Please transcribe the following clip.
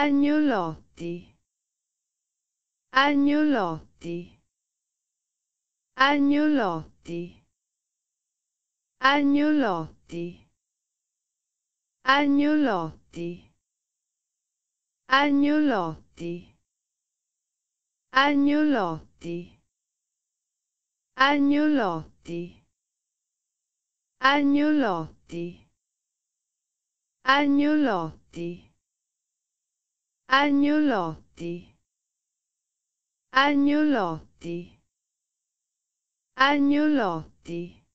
Agnolotti. Agnolotti. Agnolotti. Agnolotti. Agnolotti. Agnolotti. Agnolotti. Agnolotti. Agnolotti. Agnolotti. Agnolotti. Agnolotti. Agnolotti.